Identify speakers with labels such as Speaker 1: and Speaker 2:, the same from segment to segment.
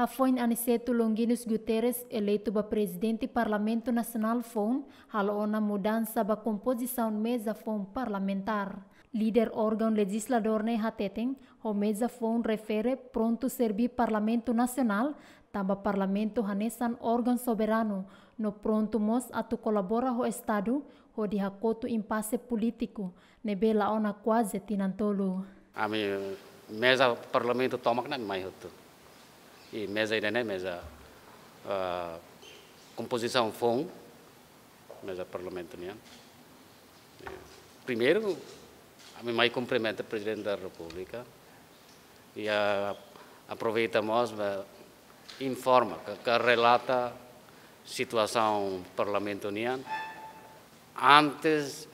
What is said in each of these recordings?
Speaker 1: Hafon Aniceto Longuinhos Guterres, eleito para presidente do Parlamento Nacional FON, halou mudança da composição mesa FON parlamentar. Líder órgão legislador ne hateten, o mesa FON refere pronto servir Parlamento Nacional, tamba Parlamento hanesan órgão soberano, no pronto mos atu colabora o Estado, o de hakoto impasse político, bela ona quase tinantolo.
Speaker 2: Ami mesa Parlamento tomak na mai hotu e mesa irene né? mesa ah, composição FON, mesa parlamento né? Primeiro, a minha mãe cumprimenta o presidente da República e uh, aproveitamos mas informa que, que relata situação parlamento uniano antes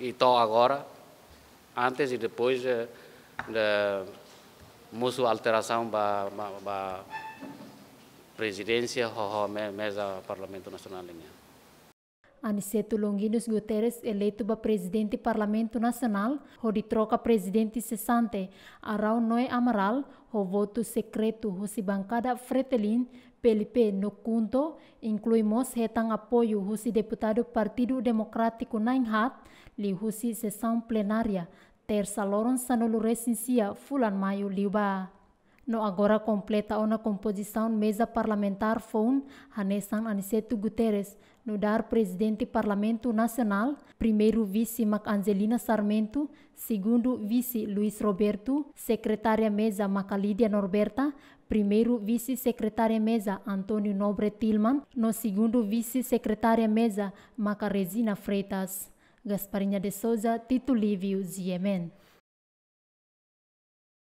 Speaker 2: e tal agora antes e depois eh, da de, de musuh alteração para presidência ho, mesa parlamento nacional
Speaker 1: Aniceto Longuinhos Guterres, eleito para presidente Parlamento Nacional, ho de troca presidente cessante Arau Noé Amaral, ho voto secreto ho si bancada Fretelin, PLP no Cunto, incluímos retang apoio ho si deputado Partido Democrático Nainhat, li ho si sessão plenária, terça Loron Sanolo recensia Fulan Maio Liuba. No agora completa ona composição mesa parlamentar FON, Hanessan Aniceto Guterres, no dar presidente Parlamento Nacional, primeiro vice Mac Angelina Sarmento, segundo vice Luiz Roberto, secretária mesa Macalídia Norberta, primeiro vice-secretária mesa Antônio Nobre tilman no segundo vice-secretária mesa macarezina Freitas. Gasparinha de Souza, Tito Livio, Ziemen.